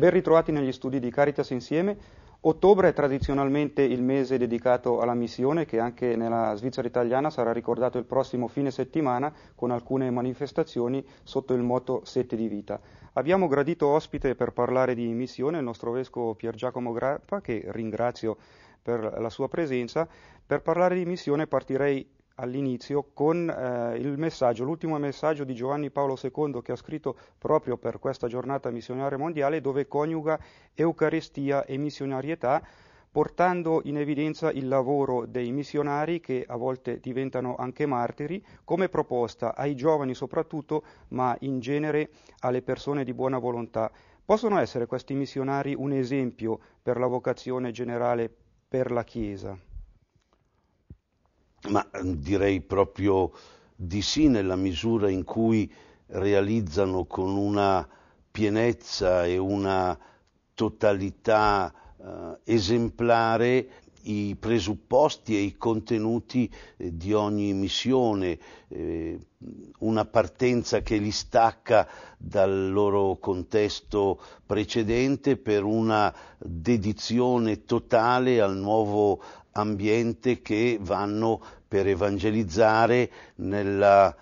Ben ritrovati negli studi di Caritas Insieme. Ottobre è tradizionalmente il mese dedicato alla missione che anche nella Svizzera italiana sarà ricordato il prossimo fine settimana con alcune manifestazioni sotto il motto Sette di vita. Abbiamo gradito ospite per parlare di missione il nostro vescovo Pier Giacomo Grappa che ringrazio per la sua presenza. Per parlare di missione partirei all'inizio con eh, il messaggio, l'ultimo messaggio di Giovanni Paolo II che ha scritto proprio per questa giornata missionaria mondiale dove coniuga Eucaristia e missionarietà portando in evidenza il lavoro dei missionari che a volte diventano anche martiri, come proposta ai giovani soprattutto, ma in genere alle persone di buona volontà. Possono essere questi missionari un esempio per la vocazione generale per la Chiesa? ma ehm, direi proprio di sì nella misura in cui realizzano con una pienezza e una totalità eh, esemplare i presupposti e i contenuti eh, di ogni missione, eh, una partenza che li stacca dal loro contesto precedente per una dedizione totale al nuovo ambiente che vanno per evangelizzare nella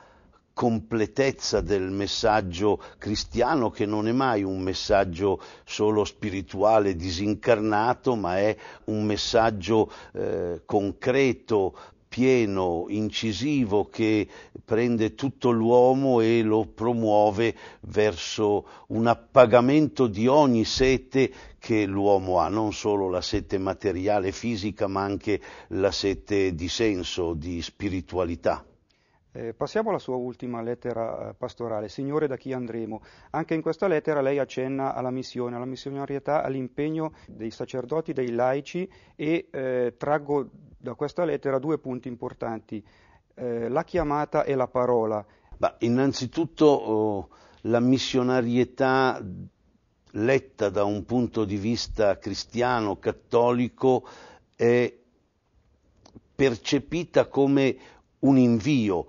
completezza del messaggio cristiano che non è mai un messaggio solo spirituale disincarnato, ma è un messaggio eh, concreto, pieno, incisivo che prende tutto l'uomo e lo promuove verso un appagamento di ogni sete che l'uomo ha, non solo la sete materiale fisica, ma anche la sete di senso, di spiritualità. Eh, passiamo alla sua ultima lettera eh, pastorale, Signore da chi andremo. Anche in questa lettera lei accenna alla missione, alla missionarietà, all'impegno dei sacerdoti, dei laici e eh, traggo da questa lettera due punti importanti, eh, la chiamata e la parola. Ma innanzitutto oh, la missionarietà letta da un punto di vista cristiano, cattolico, è percepita come un invio,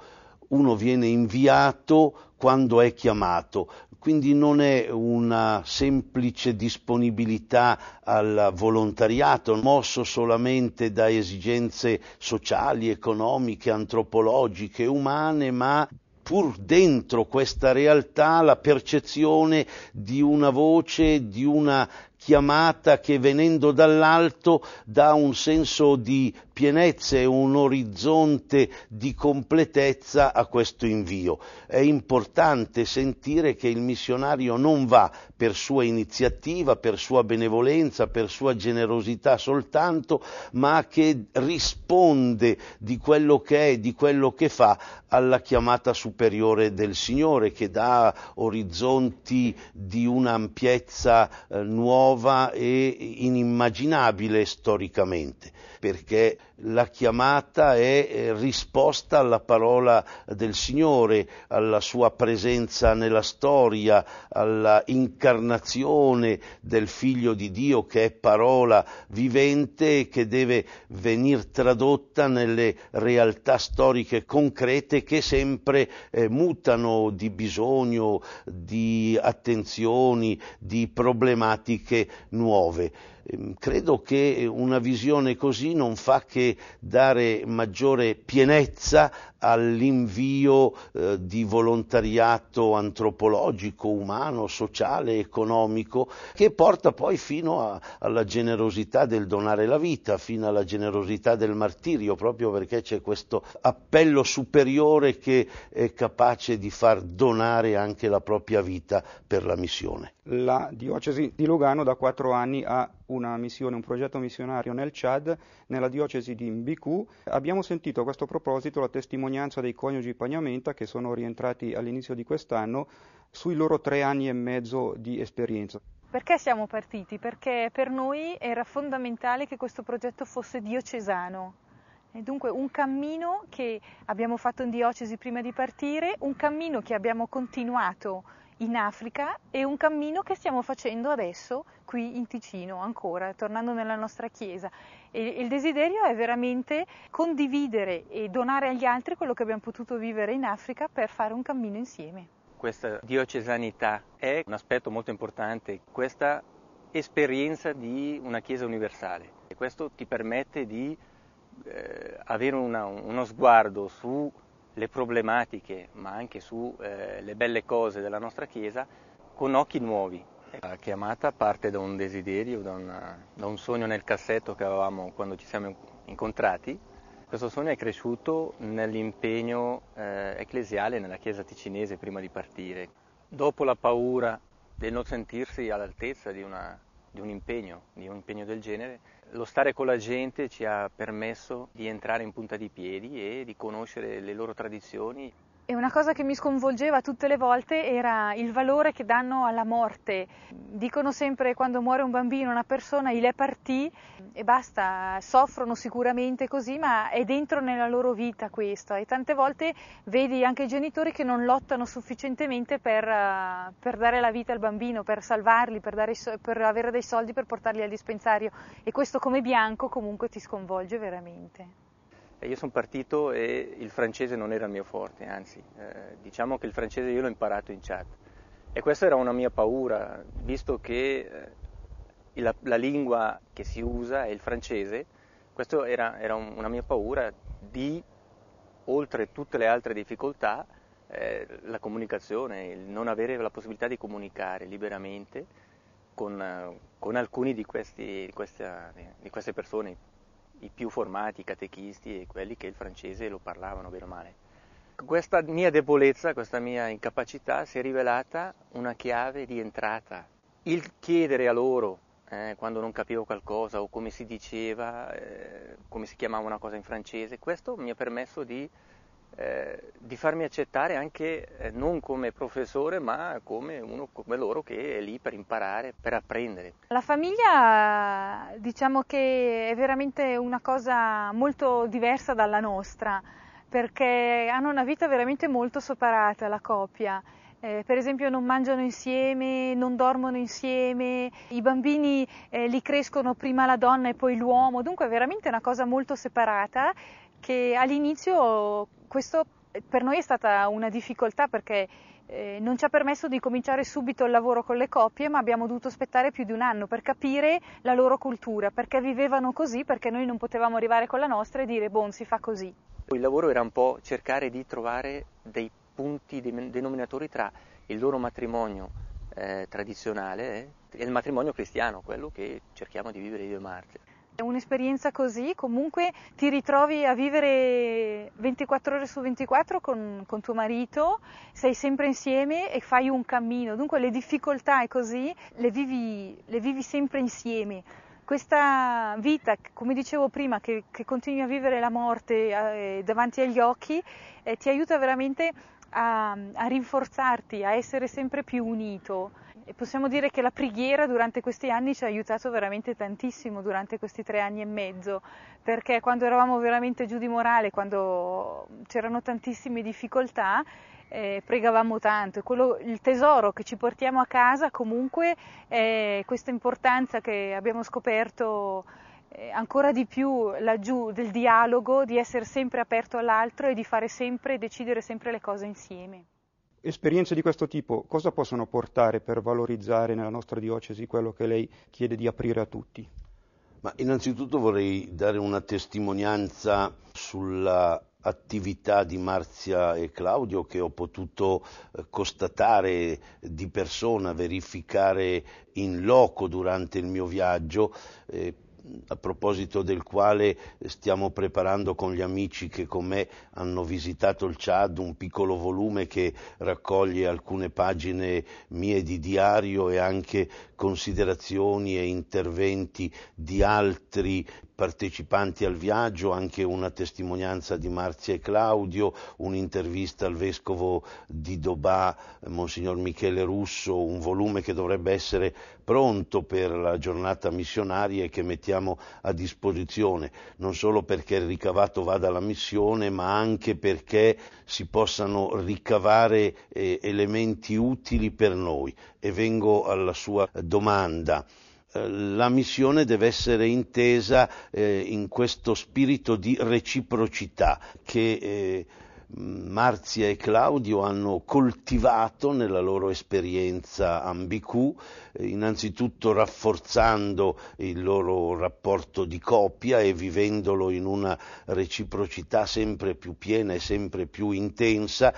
uno viene inviato quando è chiamato, quindi non è una semplice disponibilità al volontariato, mosso solamente da esigenze sociali, economiche, antropologiche, umane, ma pur dentro questa realtà la percezione di una voce, di una chiamata che venendo dall'alto dà un senso di pienezza e un orizzonte di completezza a questo invio. È importante sentire che il missionario non va per sua iniziativa, per sua benevolenza, per sua generosità soltanto, ma che risponde di quello che è, di quello che fa alla chiamata superiore del Signore che dà orizzonti di un'ampiezza eh, nuova nuova e inimmaginabile storicamente, perché la chiamata è eh, risposta alla parola del Signore, alla sua presenza nella storia, alla incarnazione del Figlio di Dio che è parola vivente e che deve venir tradotta nelle realtà storiche concrete che sempre eh, mutano di bisogno, di attenzioni, di problematiche nuove. Ehm, credo che una visione così non fa che dare maggiore pienezza all'invio eh, di volontariato antropologico, umano, sociale, economico, che porta poi fino a, alla generosità del donare la vita, fino alla generosità del martirio, proprio perché c'è questo appello superiore che è capace di far donare anche la propria vita per la missione. La diocesi di Lugano da quattro anni ha una missione, un progetto missionario nel Chad, nella diocesi di Mbiku. Abbiamo sentito a questo proposito la testimonianza dei coniugi Pagnamenta che sono rientrati all'inizio di quest'anno sui loro tre anni e mezzo di esperienza. Perché siamo partiti? Perché per noi era fondamentale che questo progetto fosse diocesano. E dunque un cammino che abbiamo fatto in diocesi prima di partire, un cammino che abbiamo continuato in Africa e un cammino che stiamo facendo adesso qui in Ticino ancora, tornando nella nostra chiesa. E il desiderio è veramente condividere e donare agli altri quello che abbiamo potuto vivere in Africa per fare un cammino insieme. Questa diocesanità è un aspetto molto importante, questa esperienza di una chiesa universale. E questo ti permette di eh, avere una, uno sguardo sulle problematiche, ma anche sulle eh, belle cose della nostra chiesa con occhi nuovi. La chiamata parte da un desiderio, da, una, da un sogno nel cassetto che avevamo quando ci siamo incontrati. Questo sogno è cresciuto nell'impegno eh, ecclesiale nella chiesa ticinese prima di partire. Dopo la paura del non sentirsi all'altezza di, una, di un impegno, di un impegno del genere, lo stare con la gente ci ha permesso di entrare in punta di piedi e di conoscere le loro tradizioni. E una cosa che mi sconvolgeva tutte le volte era il valore che danno alla morte. Dicono sempre quando muore un bambino, una persona, il è partì e basta, soffrono sicuramente così, ma è dentro nella loro vita questo. E tante volte vedi anche i genitori che non lottano sufficientemente per, eh, per dare la vita al bambino, per salvarli, per, dare, per avere dei soldi per portarli al dispensario. E questo come bianco comunque ti sconvolge veramente. Eh, io sono partito e il francese non era il mio forte, anzi, eh, diciamo che il francese io l'ho imparato in chat. E questa era una mia paura, visto che eh, la, la, lingua che si usa è il francese, questa era, era un, una mia paura di, oltre tutte le altre difficoltà, eh, la comunicazione, il non avere la possibilità di comunicare liberamente con, con alcune di, di, di queste persone, i più formati, i catechisti e quelli che il francese lo parlavano bene o male. Questa mia debolezza, questa mia incapacità si è rivelata una chiave di entrata. Il chiedere a loro, eh, quando non capivo qualcosa o come si diceva, eh, come si chiamava una cosa in francese, questo mi ha permesso di eh, di farmi accettare anche eh, non come professore ma come uno come loro che è lì per imparare, per apprendere. La famiglia diciamo che è veramente una cosa molto diversa dalla nostra perché hanno una vita veramente molto separata la coppia. Eh, per esempio non mangiano insieme, non dormono insieme, i bambini eh, li crescono prima la donna e poi l'uomo, dunque è veramente una cosa molto separata che all'inizio questo eh, per noi è stata una difficoltà perché eh, non ci ha permesso di cominciare subito il lavoro con le coppie, ma abbiamo dovuto aspettare più di un anno per capire la loro cultura, perché vivevano così, perché noi non potevamo arrivare con la nostra e dire, bon, si fa così. Il lavoro era un po' cercare di trovare dei punti dei denominatori tra il loro matrimonio eh, tradizionale eh, e il matrimonio cristiano, quello che cerchiamo di vivere io e Marte. Un'esperienza così comunque ti ritrovi a vivere 24 ore su 24 con, con tuo marito, sei sempre insieme e fai un cammino, dunque le difficoltà e così le vivi, le vivi sempre insieme questa vita, come dicevo prima, che, che, continui a vivere la morte eh, davanti agli occhi, eh, ti aiuta veramente a, a rinforzarti, a essere sempre più unito. E possiamo dire che la preghiera durante questi anni ci ha aiutato veramente tantissimo durante questi tre anni e mezzo, perché quando eravamo veramente giù di morale, quando c'erano tantissime difficoltà, eh, pregavamo tanto, quello, il tesoro che ci portiamo a casa comunque è questa importanza che abbiamo scoperto eh, ancora di più laggiù del dialogo, di essere sempre aperto all'altro e di fare sempre, decidere sempre le cose insieme. Esperienze di questo tipo cosa possono portare per valorizzare nella nostra diocesi quello che lei chiede di aprire a tutti? Ma innanzitutto vorrei dare una testimonianza sulla attività di Marzia e Claudio che ho potuto eh, constatare di persona, verificare in loco durante il mio viaggio. Eh, a proposito del quale stiamo preparando con gli amici che con me hanno visitato il Chad un piccolo volume che raccoglie alcune pagine mie di diario e anche considerazioni e interventi di altri partecipanti al viaggio anche una testimonianza di Marzia e Claudio, un'intervista al vescovo di Dobà, Monsignor Michele Russo, un volume che dovrebbe essere pronto per la giornata missionaria e che mettiamo a disposizione, non solo perché il ricavato vada alla missione, ma anche perché si possano ricavare eh, elementi utili per noi. E vengo alla sua domanda. Eh, la missione deve essere intesa eh, in questo spirito di reciprocità che eh, Marzia e Claudio hanno coltivato nella loro esperienza ambicù, innanzitutto rafforzando il loro rapporto di coppia e vivendolo in una reciprocità sempre più piena e sempre più intensa,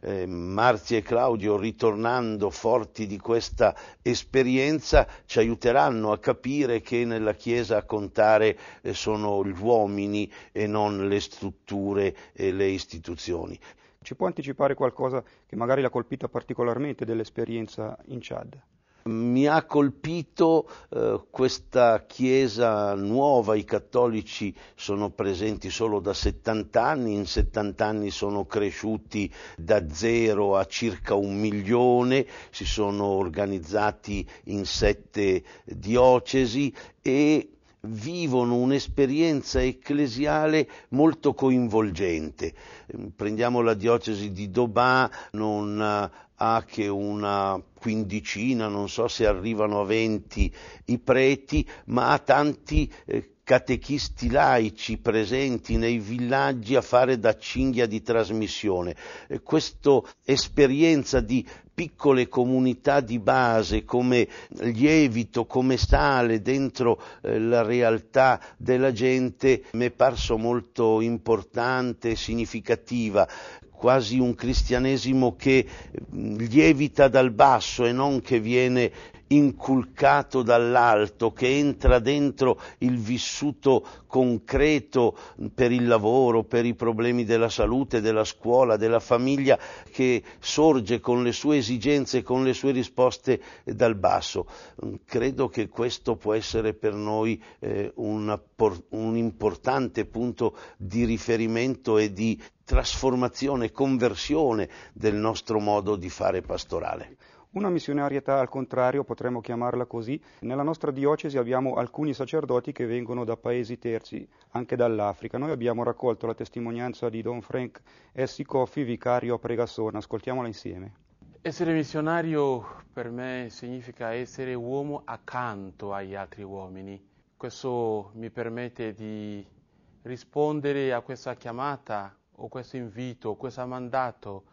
eh, Marzia e Claudio, ritornando forti di questa esperienza, ci aiuteranno a capire che nella Chiesa a contare eh, sono gli uomini e non le strutture e le istituzioni. Ci può anticipare qualcosa che magari l'ha colpita particolarmente dell'esperienza in Chad? Mi ha colpito eh, questa chiesa nuova, i cattolici sono presenti solo da 70 anni, in 70 anni sono cresciuti da zero a circa un milione, si sono organizzati in sette diocesi e vivono un'esperienza ecclesiale molto coinvolgente. Mm, prendiamo la diocesi di Dobà, non eh, ha che una quindicina, non so se arrivano a venti i preti, ma ha tanti eh, catechisti laici presenti nei villaggi a fare da cinghia di trasmissione. Questa esperienza di piccole comunità di base come lievito, come sale dentro eh, la realtà della gente mi è parso molto importante e significativa quasi un cristianesimo che mm, lievita dal basso e non che viene inculcato dall'alto, che entra dentro il vissuto concreto per il lavoro, per i problemi della salute, della scuola, della famiglia, che sorge con le sue esigenze, con le sue risposte eh, dal basso. Mm, credo che questo può essere per noi eh, una, un importante punto di riferimento e di trasformazione, conversione del nostro modo di fare pastorale. Una missionarietà, al contrario, potremmo chiamarla così. Nella nostra diocesi abbiamo alcuni sacerdoti che vengono da paesi terzi, anche dall'Africa. Noi abbiamo raccolto la testimonianza di Don Frank S. Coffi, vicario a Pregassona. Ascoltiamola insieme. Essere missionario per me significa essere uomo accanto agli altri uomini. Questo mi permette di rispondere a questa chiamata o questo invito, o questo mandato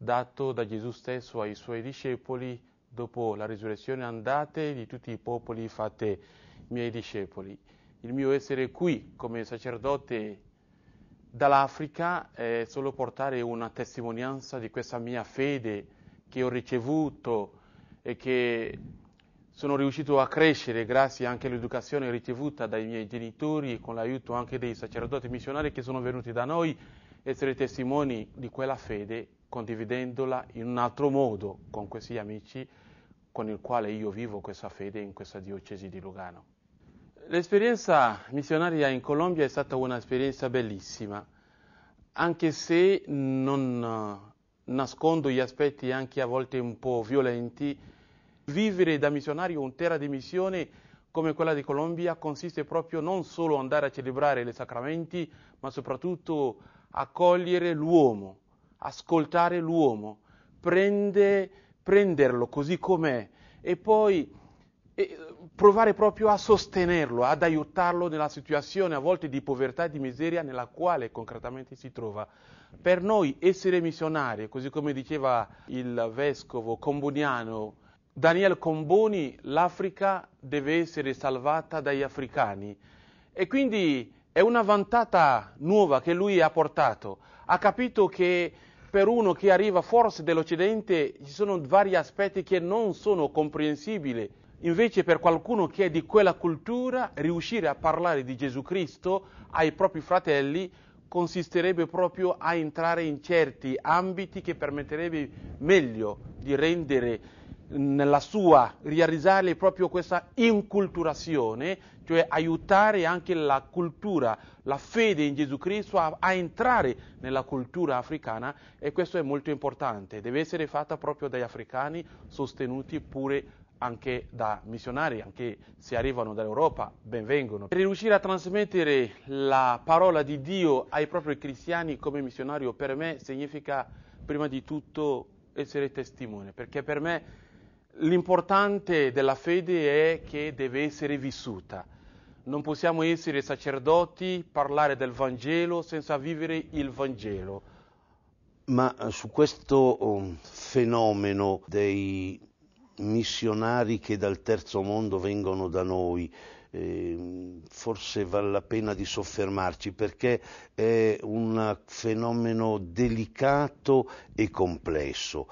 dato da Gesù stesso ai suoi discepoli dopo la risurrezione andate di tutti i popoli fate miei discepoli. Il mio essere qui come sacerdote dall'Africa è solo portare una testimonianza di questa mia fede che ho ricevuto e che sono riuscito a crescere grazie anche all'educazione ricevuta dai miei genitori e con l'aiuto anche dei sacerdoti missionari che sono venuti da noi, essere testimoni di quella fede condividendola in un altro modo con questi amici con il quale io vivo questa fede in questa diocesi di Lugano. L'esperienza missionaria in Colombia è stata un'esperienza bellissima, anche se non eh, nascondo gli aspetti anche a volte un po' violenti. Vivere da missionario in terra di missione come quella di Colombia consiste proprio non solo andare a celebrare i sacramenti, ma soprattutto accogliere l'uomo, ascoltare l'uomo, prende, prenderlo così com'è e poi e provare proprio a sostenerlo, ad aiutarlo nella situazione a volte di povertà e di miseria nella quale concretamente si trova. Per noi essere missionari, così come diceva il vescovo comboniano Daniel Comboni, l'Africa deve essere salvata dagli africani. E quindi è una vantata nuova che lui ha portato. Ha capito che per uno che arriva forse dall'Occidente ci sono vari aspetti che non sono comprensibili. Invece per qualcuno che è di quella cultura, riuscire a parlare di Gesù Cristo ai propri fratelli consisterebbe proprio a entrare in certi ambiti che permetterebbe meglio di rendere nella sua realizzare proprio questa inculturazione, cioè aiutare anche la cultura, la fede in Gesù Cristo a, a, entrare nella cultura africana e questo è molto importante, deve essere fatta proprio dagli africani sostenuti pure anche da missionari, anche se arrivano dall'Europa, benvengono. Per riuscire a trasmettere la parola di Dio ai propri cristiani come missionario per me significa prima di tutto essere testimone, perché per me l'importante della fede è che deve essere vissuta. Non possiamo essere sacerdoti, parlare del Vangelo senza vivere il Vangelo. Ma eh, su questo um, fenomeno dei missionari che dal terzo mondo vengono da noi, eh, forse vale la pena di soffermarci perché è un fenomeno delicato e complesso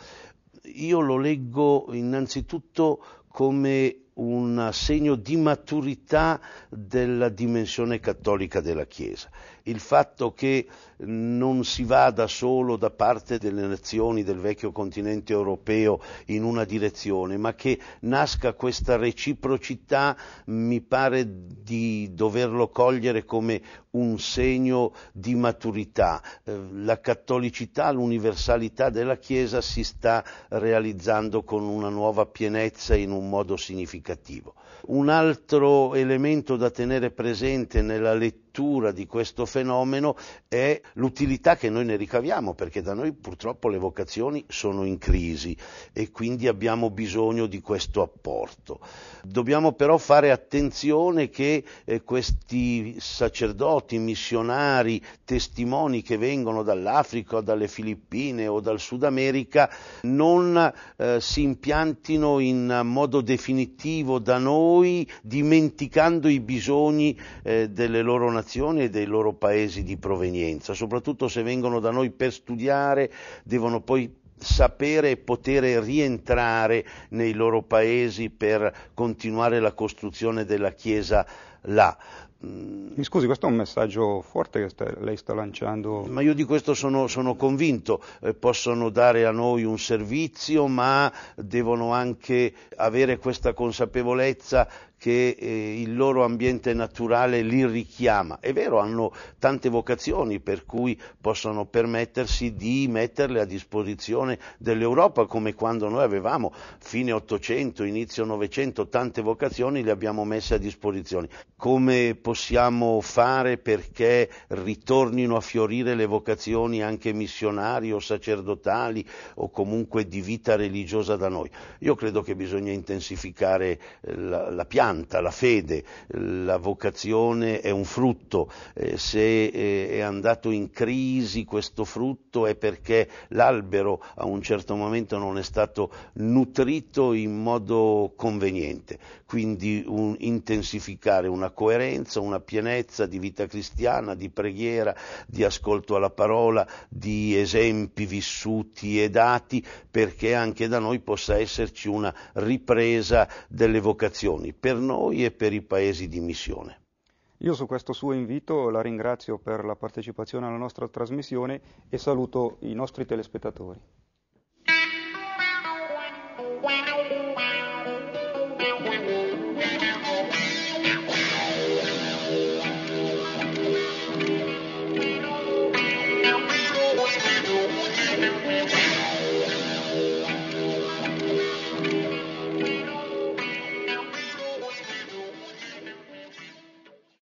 io lo leggo innanzitutto come un segno di maturità della dimensione cattolica della Chiesa. Il fatto che non si vada solo da parte delle nazioni del vecchio continente europeo in una direzione, ma che nasca questa reciprocità mi pare di doverlo cogliere come un segno di maturità. Eh, la cattolicità, l'universalità della Chiesa si sta realizzando con una nuova pienezza in un modo significativo significativo. Un altro elemento da tenere presente nella lettura lettura di questo fenomeno è l'utilità che noi ne ricaviamo, perché da noi purtroppo le vocazioni sono in crisi e quindi abbiamo bisogno di questo apporto. Dobbiamo però fare attenzione che eh, questi sacerdoti, missionari, testimoni che vengono dall'Africa, dalle Filippine o dal Sud America non eh, si impiantino in modo definitivo da noi dimenticando i bisogni eh, delle loro nazioni informazioni e dei loro paesi di provenienza, soprattutto se vengono da noi per studiare, devono poi sapere e poter rientrare nei loro paesi per continuare la costruzione della Chiesa là. Mi scusi, questo è un messaggio forte che sta, lei sta lanciando. Ma io di questo sono, sono convinto. Eh, possono dare a noi un servizio, ma devono anche avere questa consapevolezza che eh, il loro ambiente naturale li richiama. È vero, hanno tante vocazioni per cui possono permettersi di metterle a disposizione dell'Europa, come quando noi avevamo fine 800, inizio 900, tante vocazioni le abbiamo messe a disposizione. Come possiamo fare perché ritornino a fiorire le vocazioni anche missionarie o sacerdotali o comunque di vita religiosa da noi? Io credo che bisogna intensificare eh, la, la pianta canta, la fede, la vocazione è un frutto, eh, se eh, è andato in crisi questo frutto è perché l'albero a un certo momento non è stato nutrito in modo conveniente, quindi un, intensificare una coerenza, una pienezza di vita cristiana, di preghiera, di ascolto alla parola, di esempi vissuti e dati perché anche da noi possa esserci una ripresa delle vocazioni. Per per noi e per i paesi di missione. Io su questo suo invito la ringrazio per la partecipazione alla nostra trasmissione e saluto i nostri telespettatori.